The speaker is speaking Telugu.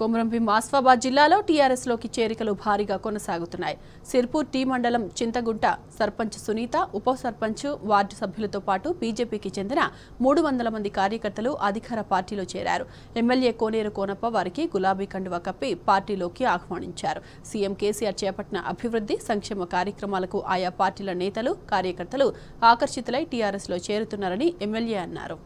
కొమరంభీం ఆస్ఫాబాద్ జిల్లాలో టీఆర్ఎస్ లోకి చేరికలు భారీగా కొనసాగుతున్నాయి సిర్పూర్ టీ మండలం చింతగుంట సర్పంచ్ సునీత ఉప సర్పంచ్ వార్డు సభ్యులతో పాటు బీజేపీకి చెందిన మూడు వందల మంది కార్యకర్తలు అధికార పార్టీలో చేరారు ఎమ్మెల్యే కోనేరు కోనప్ప వారికి గులాబీ కండువా కప్పి పార్టీలోకి ఆహ్వానించారు సీఎం కేసీఆర్ చేపట్టిన అభివృద్ధి సంక్షేమ కార్యక్రమాలకు ఆయా పార్టీల నేతలు కార్యకర్తలు ఆకర్షితులై టీఆర్ఎస్లో చేరుతున్నారని ఎమ్మెల్యే అన్నారు